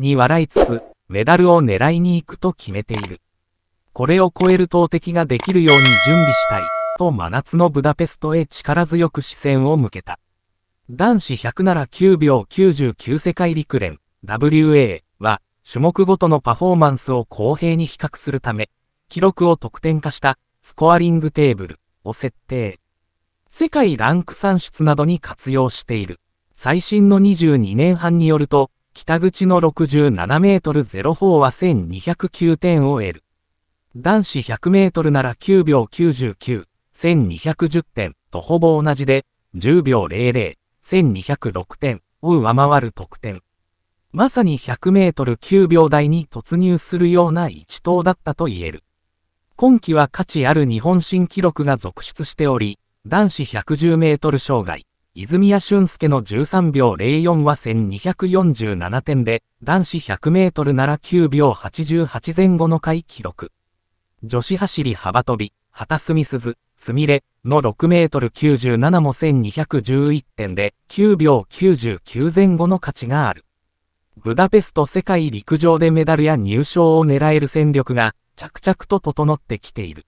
に笑いつつ、メダルを狙いに行くと決めている。これを超える投擲ができるように準備したい、と真夏のブダペストへ力強く視線を向けた。男子100なら9秒99世界陸連 WA は種目ごとのパフォーマンスを公平に比較するため、記録を得点化したスコアリングテーブルを設定。世界ランク算出などに活用している。最新の22年半によると、北口の67メートル04は1209点を得る。男子100メートルなら9秒99、1210点とほぼ同じで、10秒00、1206点を上回る得点。まさに100メートル9秒台に突入するような一投だったと言える。今季は価値ある日本新記録が続出しており、男子110メートル障害、泉谷俊介の13秒04は1247点で、男子100メートルなら9秒88前後の回記録。女子走り幅跳び、畑澄鈴、すみれの6メートル97も1211点で、9秒99前後の価値がある。ブダペスト世界陸上でメダルや入賞を狙える戦力が、着々と整ってきている。